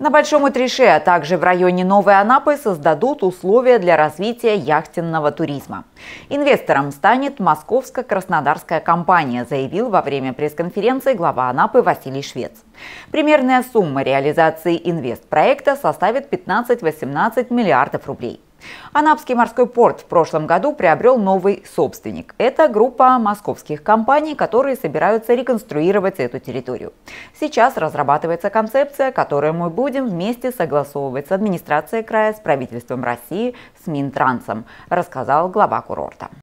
На Большом Итреше, а также в районе Новой Анапы создадут условия для развития яхтенного туризма. Инвестором станет московско-краснодарская компания, заявил во время пресс-конференции глава Анапы Василий Швец. Примерная сумма реализации инвестпроекта составит 15-18 миллиардов рублей. Анапский морской порт в прошлом году приобрел новый собственник. Это группа московских компаний, которые собираются реконструировать эту территорию. Сейчас разрабатывается концепция, которую мы будем вместе согласовывать с администрацией края, с правительством России, с Минтрансом, рассказал глава курорта.